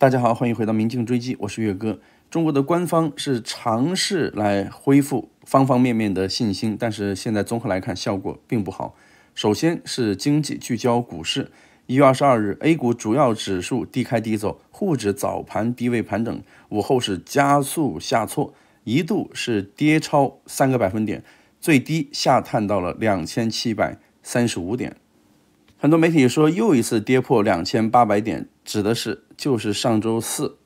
大家好，欢迎回到《明镜追击》，我是岳哥。中国的官方是尝试来恢复方方面面的信心，但是现在综合来看，效果并不好。首先是经济聚焦股市，一月二十二日，A 股主要指数低开低走，沪指早盘低位盘整，午后是加速下挫，一度是跌超三个百分点，最低下探到了两千七百三十五点。很多媒体说又一次跌破两千八百点，指的是就是上周四，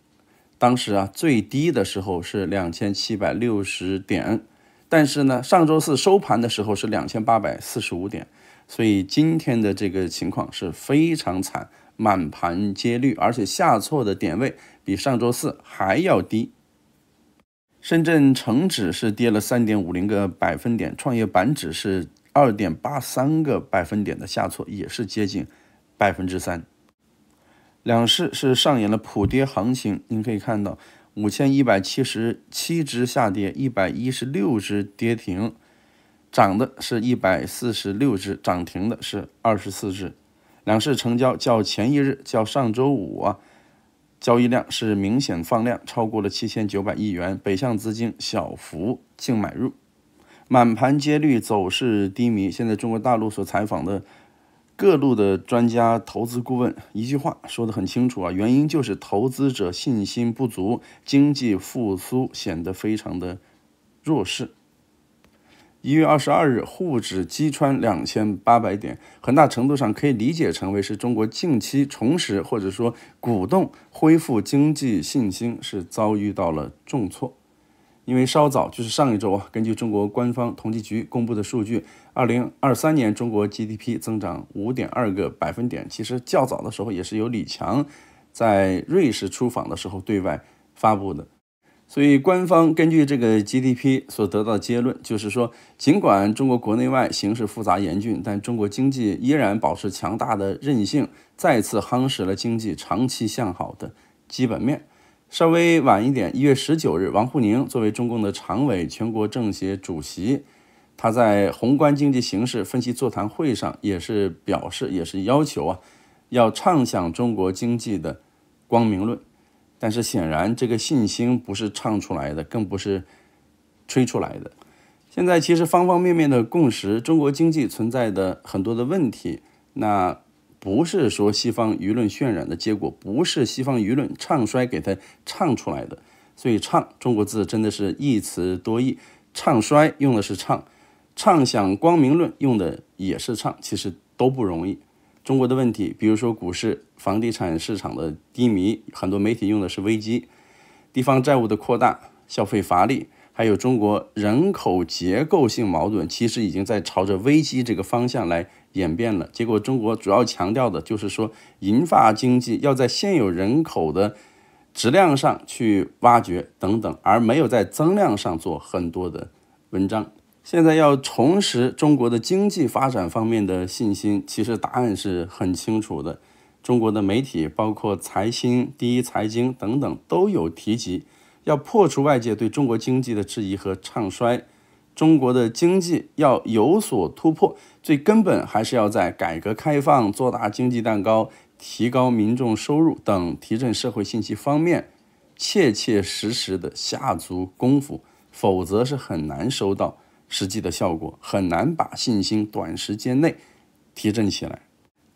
当时啊最低的时候是两千七百六十点，但是呢上周四收盘的时候是两千八百四十五点，所以今天的这个情况是非常惨，满盘皆绿，而且下挫的点位比上周四还要低。深圳成指是跌了三点五零个百分点，创业板指是。二点八三个百分点的下挫也是接近百分之三，两市是上演了普跌行情。您可以看到，五千一百七十七只下跌，一百一十六只跌停，涨的是一百四十六只，涨停的是二十四只。两市成交较前一日、较上周五啊，交易量是明显放量，超过了七千九百亿元。北向资金小幅净买入。满盘皆绿，走势低迷。现在中国大陆所采访的各路的专家、投资顾问，一句话说得很清楚啊，原因就是投资者信心不足，经济复苏显得非常的弱势。一月二十二日，沪指击穿两千八百点，很大程度上可以理解成为是中国近期重拾或者说鼓动恢复经济信心是遭遇到了重挫。因为稍早就是上一周啊，根据中国官方统计局公布的数据，二零二三年中国 GDP 增长五点二个百分点。其实较早的时候也是由李强在瑞士出访的时候对外发布的。所以官方根据这个 GDP 所得到的结论就是说，尽管中国国内外形势复杂严峻，但中国经济依然保持强大的韧性，再次夯实了经济长期向好的基本面。稍微晚一点，一月十九日，王沪宁作为中共的常委、全国政协主席，他在宏观经济形势分析座谈会上也是表示，也是要求啊，要唱响中国经济的光明论。但是显然，这个信心不是唱出来的，更不是吹出来的。现在其实方方面面的共识，中国经济存在的很多的问题，那。不是说西方舆论渲染的结果，不是西方舆论唱衰给他唱出来的。所以唱中国字真的是一词多义，唱衰用的是唱，畅想光明论用的也是唱，其实都不容易。中国的问题，比如说股市、房地产市场的低迷，很多媒体用的是危机，地方债务的扩大，消费乏力。还有中国人口结构性矛盾其实已经在朝着危机这个方向来演变了。结果，中国主要强调的就是说银发经济要在现有人口的质量上去挖掘等等，而没有在增量上做很多的文章。现在要重拾中国的经济发展方面的信心，其实答案是很清楚的。中国的媒体，包括财新、第一财经等等，都有提及。要破除外界对中国经济的质疑和唱衰，中国的经济要有所突破，最根本还是要在改革开放、做大经济蛋糕、提高民众收入等提振社会信息方面，切切实实的下足功夫，否则是很难收到实际的效果，很难把信心短时间内提振起来。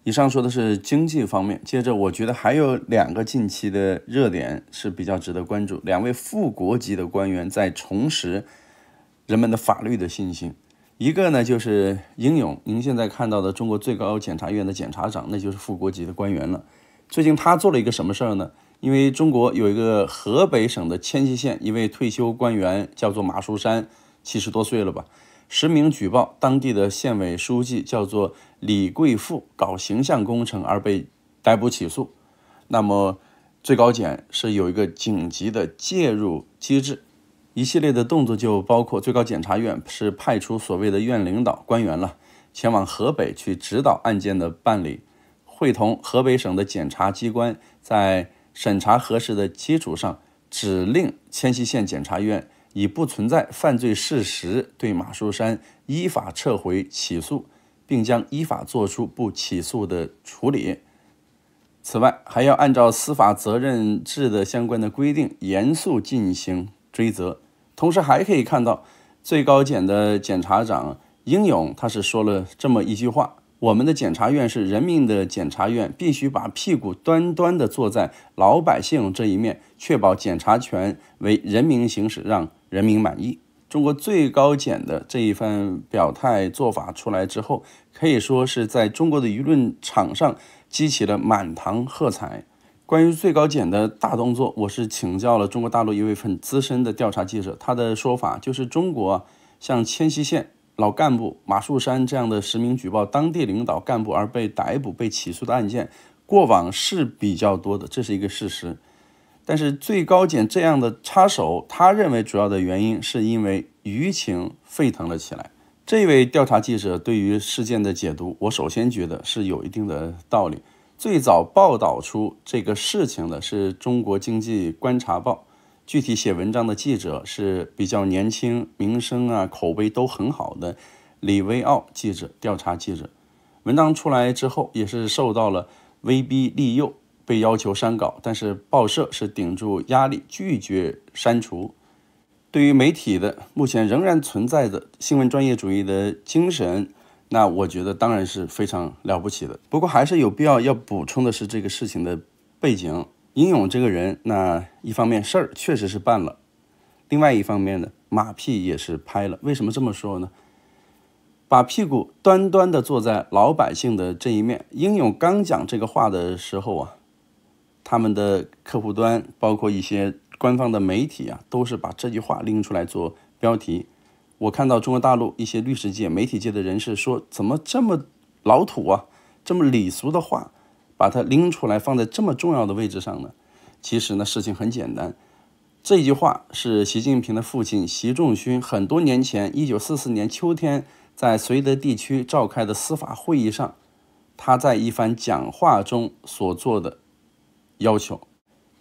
以上说的是经济方面，接着我觉得还有两个近期的热点是比较值得关注。两位副国级的官员在重拾人们的法律的信心。一个呢就是英勇，您现在看到的中国最高检察院的检察长，那就是副国级的官员了。最近他做了一个什么事儿呢？因为中国有一个河北省的迁西县，一位退休官员叫做马书山，七十多岁了吧？实名举报当地的县委书记叫做李贵富，搞形象工程而被逮捕起诉。那么最高检是有一个紧急的介入机制，一系列的动作就包括最高检察院是派出所谓的院领导官员了，前往河北去指导案件的办理，会同河北省的检察机关在审查核实的基础上，指令迁西县检察院。以不存在犯罪事实，对马书山依法撤回起诉，并将依法作出不起诉的处理。此外，还要按照司法责任制的相关的规定，严肃进行追责。同时，还可以看到最高检的检察长英勇，他是说了这么一句话：“我们的检察院是人民的检察院，必须把屁股端端的坐在老百姓这一面，确保检察权为人民行使，让。”人民满意，中国最高检的这一番表态做法出来之后，可以说是在中国的舆论场上激起了满堂喝彩。关于最高检的大动作，我是请教了中国大陆一位很资深的调查记者，他的说法就是，中国像迁西县老干部马树山这样的实名举报当地领导干部而被逮捕、被起诉的案件，过往是比较多的，这是一个事实。但是最高检这样的插手，他认为主要的原因是因为舆情沸腾了起来。这位调查记者对于事件的解读，我首先觉得是有一定的道理。最早报道出这个事情的是《中国经济观察报》，具体写文章的记者是比较年轻，名声啊、口碑都很好的李威奥记者、调查记者。文章出来之后，也是受到了威逼利诱。被要求删稿，但是报社是顶住压力拒绝删除。对于媒体的目前仍然存在着新闻专业主义的精神，那我觉得当然是非常了不起的。不过还是有必要要补充的是这个事情的背景。英勇这个人，那一方面事儿确实是办了，另外一方面呢，马屁也是拍了。为什么这么说呢？把屁股端端的坐在老百姓的这一面。英勇刚讲这个话的时候啊。他们的客户端，包括一些官方的媒体啊，都是把这句话拎出来做标题。我看到中国大陆一些律师界、媒体界的人士说：“怎么这么老土啊，这么礼俗的话，把它拎出来放在这么重要的位置上呢？”其实呢，事情很简单，这句话是习近平的父亲习仲勋很多年前，一九四四年秋天在绥德地区召开的司法会议上，他在一番讲话中所做的。要求，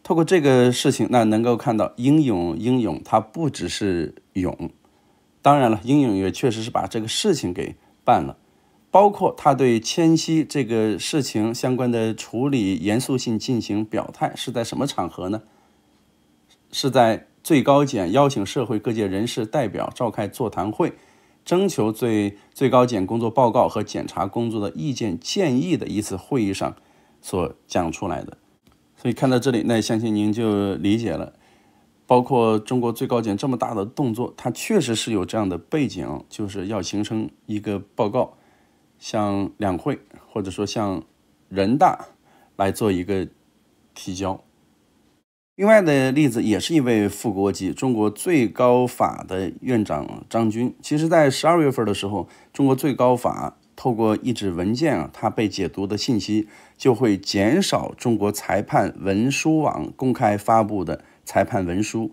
透过这个事情，那能够看到英勇，英勇，他不只是勇，当然了，英勇也确实是把这个事情给办了，包括他对迁徙这个事情相关的处理严肃性进行表态，是在什么场合呢？是在最高检邀请社会各界人士代表召开座谈会，征求最最高检工作报告和检察工作的意见建议的一次会议上所讲出来的。所以看到这里，那相信您就理解了。包括中国最高检这么大的动作，它确实是有这样的背景，就是要形成一个报告，向两会或者说向人大来做一个提交。另外的例子也是一位副国级，中国最高法的院长张军。其实，在十二月份的时候，中国最高法。透过一纸文件啊，它被解读的信息就会减少中国裁判文书网公开发布的裁判文书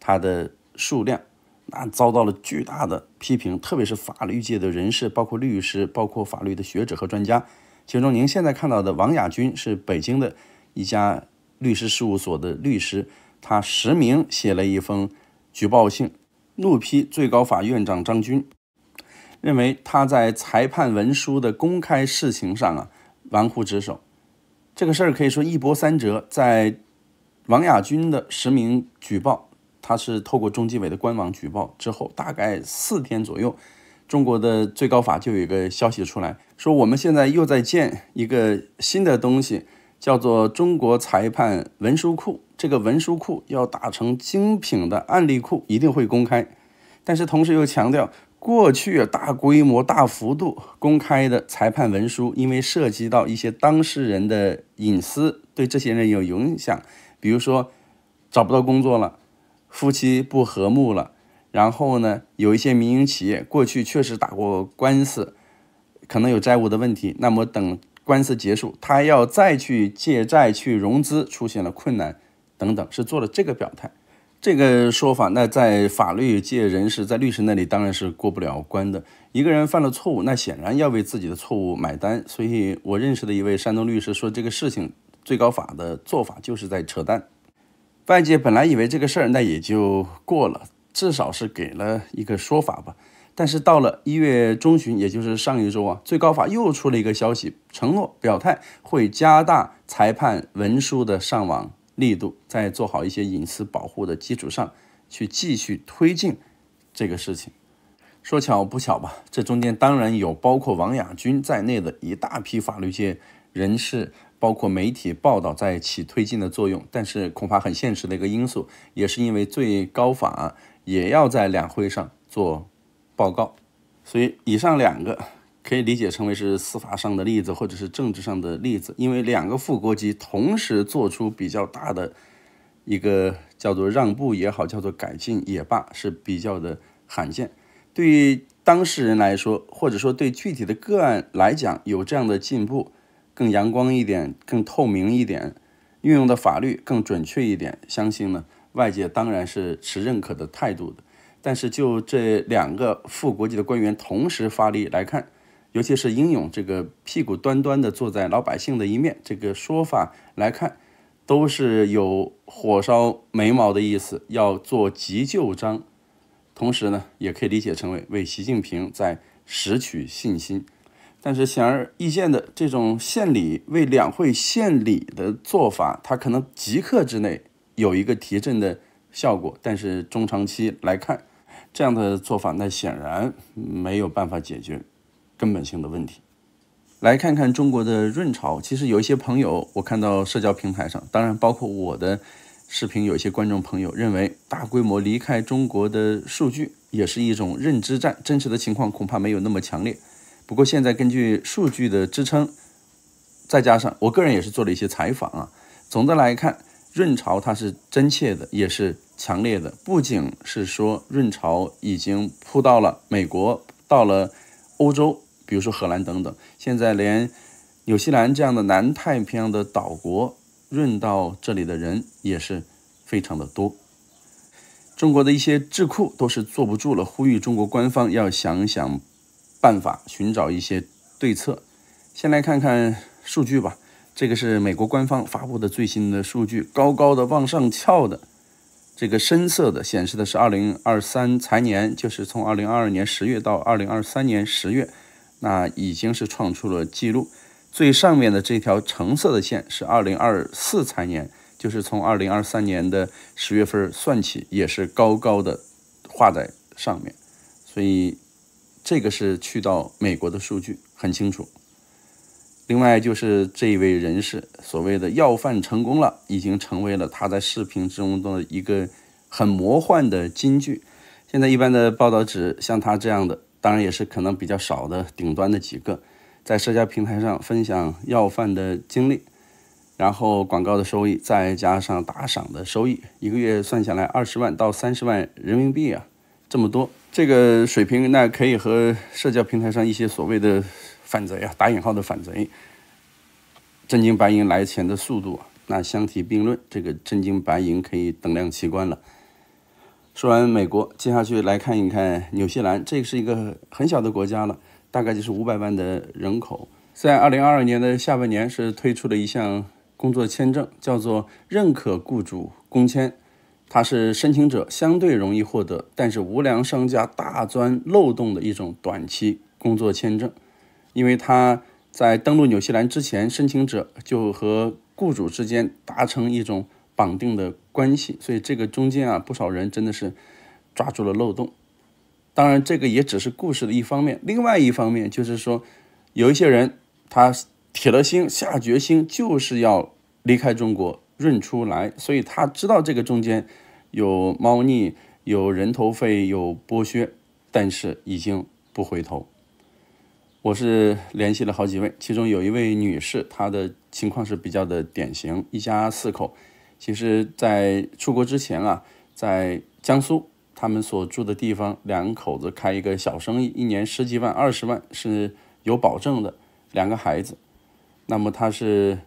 它的数量，那遭到了巨大的批评，特别是法律界的人士，包括律师，包括法律的学者和专家。其中您现在看到的王亚军是北京的一家律师事务所的律师，他实名写了一封举报信，怒批最高法院长张军。认为他在裁判文书的公开事情上啊，玩忽职守，这个事儿可以说一波三折。在王亚军的实名举报，他是透过中纪委的官网举报之后，大概四天左右，中国的最高法就有一个消息出来，说我们现在又在建一个新的东西，叫做中国裁判文书库。这个文书库要打成精品的案例库，一定会公开，但是同时又强调。过去大规模、大幅度公开的裁判文书，因为涉及到一些当事人的隐私，对这些人有影响，比如说找不到工作了，夫妻不和睦了，然后呢，有一些民营企业过去确实打过官司，可能有债务的问题，那么等官司结束，他要再去借债去融资，出现了困难等等，是做了这个表态。这个说法，那在法律界人士、在律师那里当然是过不了关的。一个人犯了错误，那显然要为自己的错误买单。所以我认识的一位山东律师说，这个事情最高法的做法就是在扯淡。外界本来以为这个事儿那也就过了，至少是给了一个说法吧。但是到了一月中旬，也就是上一周啊，最高法又出了一个消息，承诺表态会加大裁判文书的上网。力度在做好一些隐私保护的基础上，去继续推进这个事情。说巧不巧吧，这中间当然有包括王亚军在内的一大批法律界人士，包括媒体报道在起推进的作用。但是恐怕很现实的一个因素，也是因为最高法也要在两会上做报告，所以以上两个。可以理解成为是司法上的例子，或者是政治上的例子，因为两个副国级同时做出比较大的一个叫做让步也好，叫做改进也罢，是比较的罕见。对于当事人来说，或者说对具体的个案来讲，有这样的进步，更阳光一点，更透明一点，运用的法律更准确一点，相信呢外界当然是持认可的态度的。但是就这两个副国级的官员同时发力来看，尤其是英勇这个屁股端端的坐在老百姓的一面，这个说法来看，都是有火烧眉毛的意思，要做急救章。同时呢，也可以理解成为为习近平在拾取信心。但是显而易见的，这种献礼为两会献礼的做法，它可能即刻之内有一个提振的效果，但是中长期来看，这样的做法那显然没有办法解决。根本性的问题，来看看中国的“润潮”。其实有一些朋友，我看到社交平台上，当然包括我的视频，有一些观众朋友认为大规模离开中国的数据也是一种认知战。真实的情况恐怕没有那么强烈。不过现在根据数据的支撑，再加上我个人也是做了一些采访啊，总的来看，“润潮”它是真切的，也是强烈的。不仅是说“润潮”已经扑到了美国，到了欧洲。比如说荷兰等等，现在连纽西兰这样的南太平洋的岛国，润到这里的人也是非常的多。中国的一些智库都是坐不住了，呼吁中国官方要想想办法，寻找一些对策。先来看看数据吧。这个是美国官方发布的最新的数据，高高的往上翘的，这个深色的显示的是二零二三财年，就是从二零二二年十月到二零二三年十月。那已经是创出了记录，最上面的这条橙色的线是二零二四财年，就是从二零二三年的十月份算起，也是高高的画在上面，所以这个是去到美国的数据很清楚。另外就是这位人士所谓的要饭成功了，已经成为了他在视频中的一个很魔幻的金句。现在一般的报道指像他这样的。当然也是可能比较少的，顶端的几个，在社交平台上分享要饭的经历，然后广告的收益，再加上打赏的收益，一个月算下来二十万到三十万人民币啊，这么多，这个水平那可以和社交平台上一些所谓的“反贼”啊，打引号的反贼，真金白银来钱的速度，那相提并论，这个真金白银可以等量齐观了。说完美国，接下去来看一看纽西兰。这是一个很小的国家了，大概就是五百万的人口。在二零二二年的下半年是推出了一项工作签证，叫做认可雇主工签。它是申请者相对容易获得，但是无良商家大钻漏洞的一种短期工作签证。因为他在登陆纽西兰之前，申请者就和雇主之间达成一种绑定的。关系，所以这个中间啊，不少人真的是抓住了漏洞。当然，这个也只是故事的一方面。另外一方面就是说，有一些人他铁了心、下决心，就是要离开中国、润出来。所以他知道这个中间有猫腻、有人头费、有剥削，但是已经不回头。我是联系了好几位，其中有一位女士，她的情况是比较的典型，一家四口。其实，在出国之前啊，在江苏他们所住的地方，两口子开一个小生意，一年十几万、二十万是有保证的。两个孩子，那么他是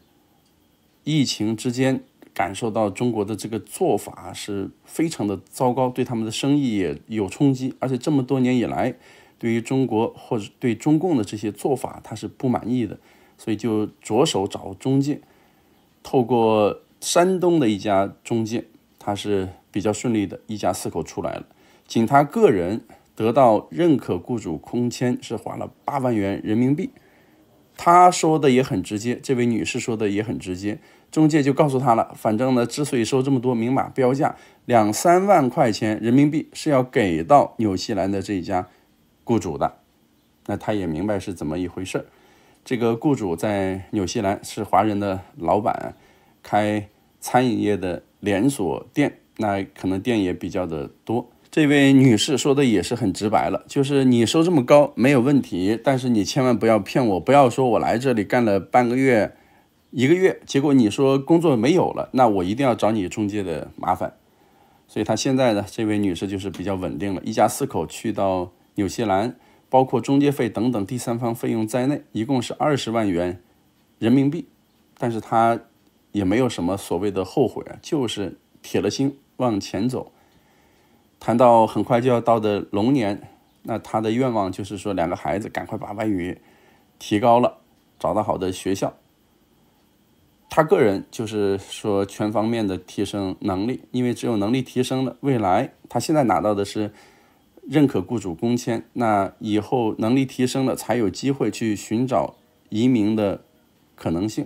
疫情之间感受到中国的这个做法是非常的糟糕，对他们的生意也有冲击，而且这么多年以来，对于中国或者对中共的这些做法，他是不满意的，所以就着手找中介，透过。山东的一家中介，他是比较顺利的，一家四口出来了。仅他个人得到认可，雇主空签是花了八万元人民币。他说的也很直接，这位女士说的也很直接，中介就告诉他了。反正呢，之所以收这么多，明码标价两三万块钱人民币是要给到纽西兰的这一家雇主的。那他也明白是怎么一回事儿。这个雇主在纽西兰是华人的老板。开餐饮业的连锁店，那可能店也比较的多。这位女士说的也是很直白了，就是你收这么高没有问题，但是你千万不要骗我，不要说我来这里干了半个月、一个月，结果你说工作没有了，那我一定要找你中介的麻烦。所以她现在呢，这位女士就是比较稳定了，一家四口去到纽西兰，包括中介费等等第三方费用在内，一共是二十万元人民币，但是她。也没有什么所谓的后悔啊，就是铁了心往前走。谈到很快就要到的龙年，那他的愿望就是说，两个孩子赶快把外语提高了，找到好的学校。他个人就是说全方面的提升能力，因为只有能力提升了，未来他现在拿到的是认可雇主工签，那以后能力提升了才有机会去寻找移民的可能性。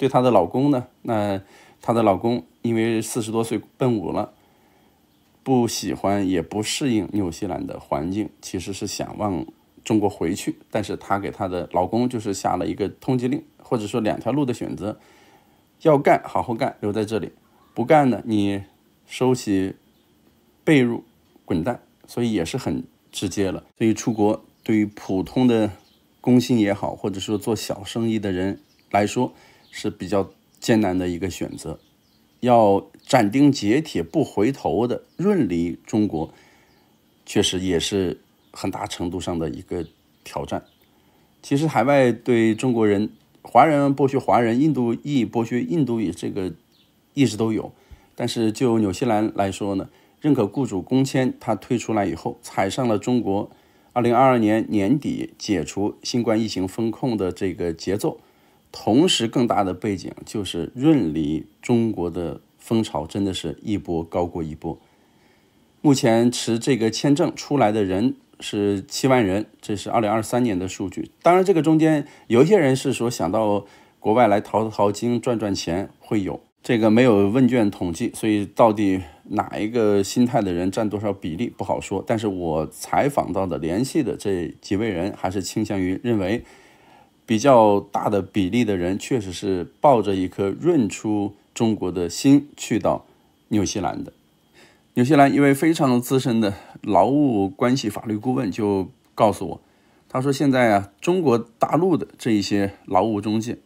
对她的老公呢？那她的老公因为四十多岁奔五了，不喜欢也不适应纽西兰的环境，其实是想往中国回去。但是她给她的老公就是下了一个通缉令，或者说两条路的选择：要干好好干，留在这里；不干呢，你收起被褥，滚蛋。所以也是很直接了。所以出国对于普通的工薪也好，或者说做小生意的人来说，是比较艰难的一个选择，要斩钉截铁不回头的润离中国，确实也是很大程度上的一个挑战。其实海外对中国人、华人剥削华人，印度裔剥削印度裔，这个一直都有。但是就纽西兰来说呢，认可雇主工签，它推出来以后，踩上了中国二零二二年年底解除新冠疫情封控的这个节奏。同时，更大的背景就是润离中国的风潮，真的是一波高过一波。目前持这个签证出来的人是七万人，这是二零二三年的数据。当然，这个中间有一些人是说想到国外来淘淘金、赚赚钱，会有这个没有问卷统计，所以到底哪一个心态的人占多少比例不好说。但是我采访到的、联系的这几位人，还是倾向于认为。比较大的比例的人确实是抱着一颗“润出中国”的心去到纽西兰的。纽西兰一位非常资深的劳务关系法律顾问就告诉我，他说：“现在啊，中国大陆的这一些劳务中介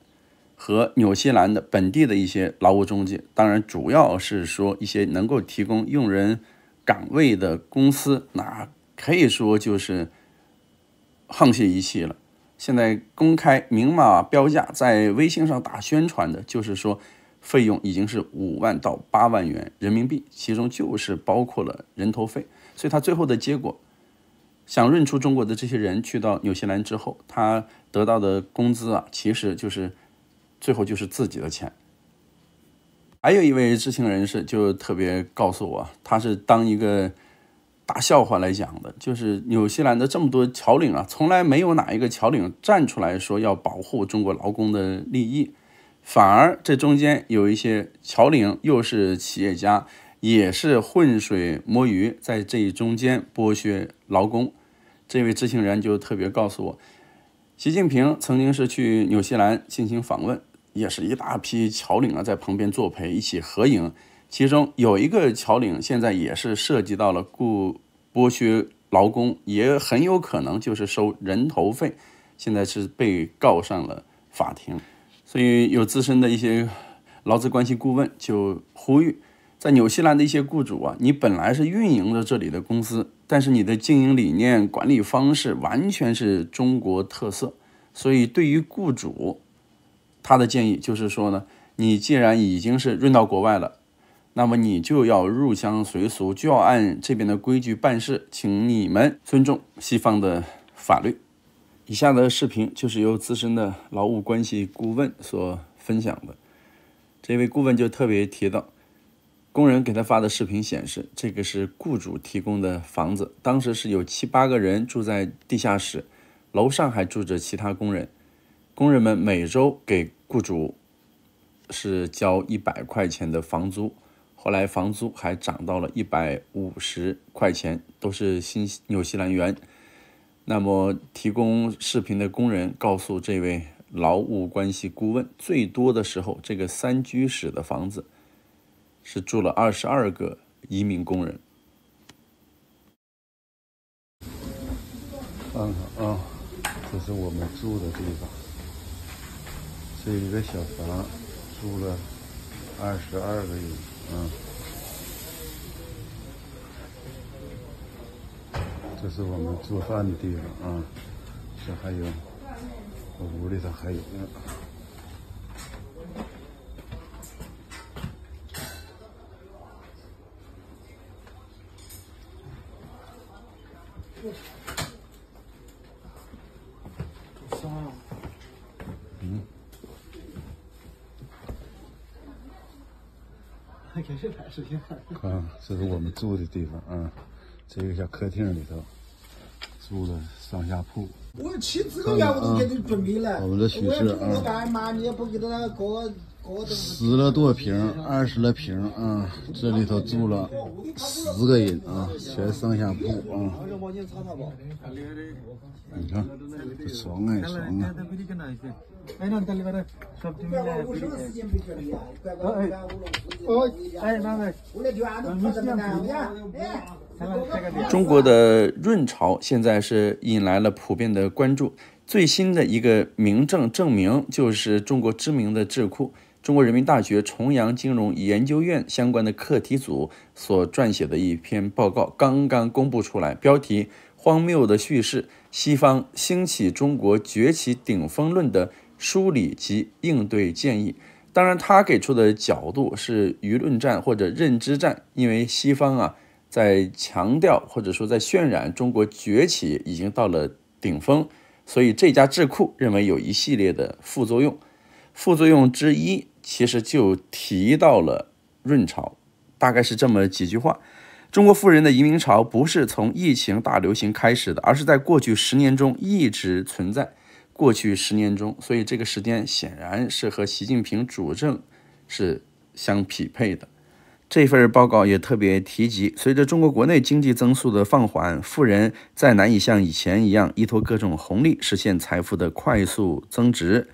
和纽西兰的本地的一些劳务中介，当然主要是说一些能够提供用人岗位的公司，那可以说就是沆瀣一气了。”现在公开明码标价，在微信上打宣传的，就是说费用已经是五万到八万元人民币，其中就是包括了人头费。所以他最后的结果，想认出中国的这些人去到纽西兰之后，他得到的工资啊，其实就是最后就是自己的钱。还有一位知情人士就特别告诉我，他是当一个。大笑话来讲的，就是纽西兰的这么多侨领啊，从来没有哪一个侨领站出来说要保护中国劳工的利益，反而这中间有一些侨领又是企业家，也是浑水摸鱼，在这一中间剥削劳工。这位知情人就特别告诉我，习近平曾经是去纽西兰进行访问，也是一大批侨领啊在旁边作陪，一起合影。其中有一个桥领现在也是涉及到了雇剥削劳工，也很有可能就是收人头费，现在是被告上了法庭。所以有资深的一些劳资关系顾问就呼吁，在纽西兰的一些雇主啊，你本来是运营着这里的公司，但是你的经营理念、管理方式完全是中国特色，所以对于雇主，他的建议就是说呢，你既然已经是运到国外了。那么你就要入乡随俗，就要按这边的规矩办事，请你们尊重西方的法律。以下的视频就是由资深的劳务关系顾问所分享的。这位顾问就特别提到，工人给他发的视频显示，这个是雇主提供的房子，当时是有七八个人住在地下室，楼上还住着其他工人。工人们每周给雇主是交一百块钱的房租。后来房租还涨到了一百五十块钱，都是新纽西兰元。那么，提供视频的工人告诉这位劳务关系顾问，最多的时候，这个三居室的房子是住了二十二个移民工人。看看啊，这是我们住的地方，这一个小房住了二十二个人。嗯，这是我们做饭的地方啊。这还有，我屋里头还有呢。我操！给谁拍视频？啊，这是我们住的地方啊，这个小客厅里头住了上下铺。我骑自跟我我都给你准备了，我要住我干妈，你也不给他那个搞。十了多平，二十来平啊！这里头住了十个人啊，全上下铺啊。看，这床啊，床啊！中国的“润潮”现在是引来了普遍的关注。最新的一个明证证明，就是中国知名的智库。中国人民大学重阳金融研究院相关的课题组所撰写的一篇报告刚刚公布出来，标题《荒谬的叙事：西方兴起、中国崛起顶峰论的梳理及应对建议》。当然，他给出的角度是舆论战或者认知战，因为西方啊在强调或者说在渲染中国崛起已经到了顶峰，所以这家智库认为有一系列的副作用，副作用之一。其实就提到了润潮，大概是这么几句话：中国富人的移民潮不是从疫情大流行开始的，而是在过去十年中一直存在。过去十年中，所以这个时间显然是和习近平主政是相匹配的。这份报告也特别提及，随着中国国内经济增速的放缓，富人再难以像以前一样依托各种红利实现财富的快速增值，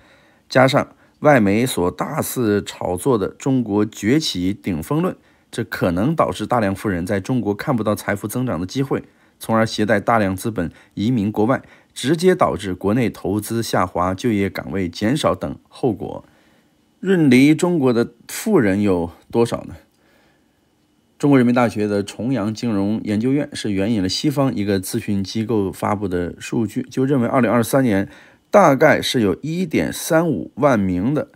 加上。外媒所大肆炒作的中国崛起顶峰论，这可能导致大量富人在中国看不到财富增长的机会，从而携带大量资本移民国外，直接导致国内投资下滑、就业岗位减少等后果。润离中国的富人有多少呢？中国人民大学的重阳金融研究院是援引了西方一个咨询机构发布的数据，就认为2023年。大概是有一点三五万名的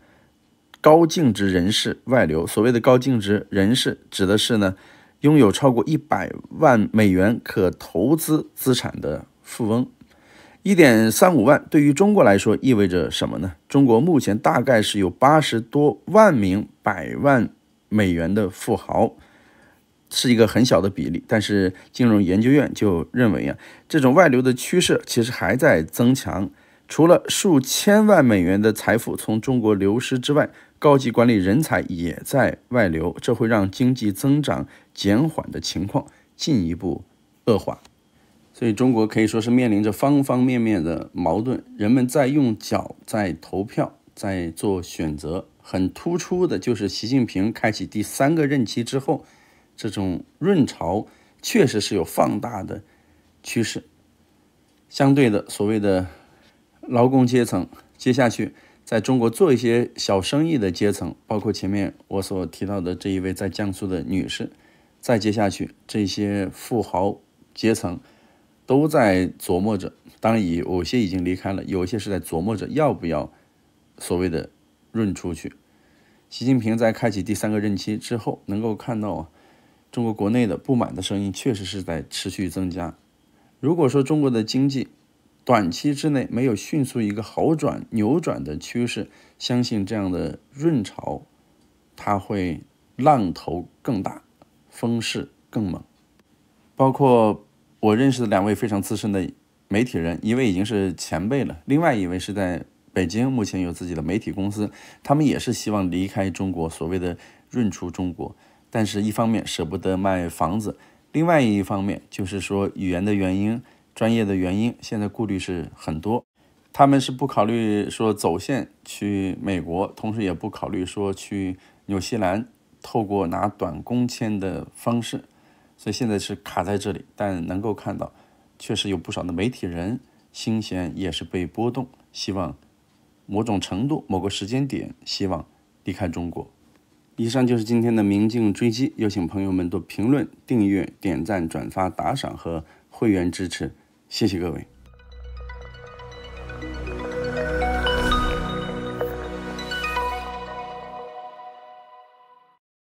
高净值人士外流。所谓的高净值人士，指的是呢拥有超过一百万美元可投资资产的富翁。一点三五万对于中国来说意味着什么呢？中国目前大概是有八十多万名百万美元的富豪，是一个很小的比例。但是金融研究院就认为呀，这种外流的趋势其实还在增强。除了数千万美元的财富从中国流失之外，高级管理人才也在外流，这会让经济增长减缓的情况进一步恶化。所以，中国可以说是面临着方方面面的矛盾。人们在用脚在投票，在做选择。很突出的就是习近平开启第三个任期之后，这种润潮确实是有放大的趋势。相对的，所谓的。劳工阶层，接下去在中国做一些小生意的阶层，包括前面我所提到的这一位在江苏的女士，再接下去这些富豪阶层，都在琢磨着。当然，有有些已经离开了，有一些是在琢磨着要不要所谓的润出去。习近平在开启第三个任期之后，能够看到啊，中国国内的不满的声音确实是在持续增加。如果说中国的经济，短期之内没有迅速一个好转扭转的趋势，相信这样的润潮，它会浪头更大，风势更猛。包括我认识的两位非常资深的媒体人，一位已经是前辈了，另外一位是在北京，目前有自己的媒体公司，他们也是希望离开中国，所谓的润出中国。但是一方面舍不得卖房子，另外一方面就是说语言的原因。专业的原因，现在顾虑是很多，他们是不考虑说走线去美国，同时也不考虑说去纽西兰，透过拿短工签的方式，所以现在是卡在这里。但能够看到，确实有不少的媒体人心弦也是被波动，希望某种程度某个时间点，希望离开中国。以上就是今天的明镜追击，有请朋友们多评论、订阅、点赞、转发、打赏和会员支持。谢谢各位。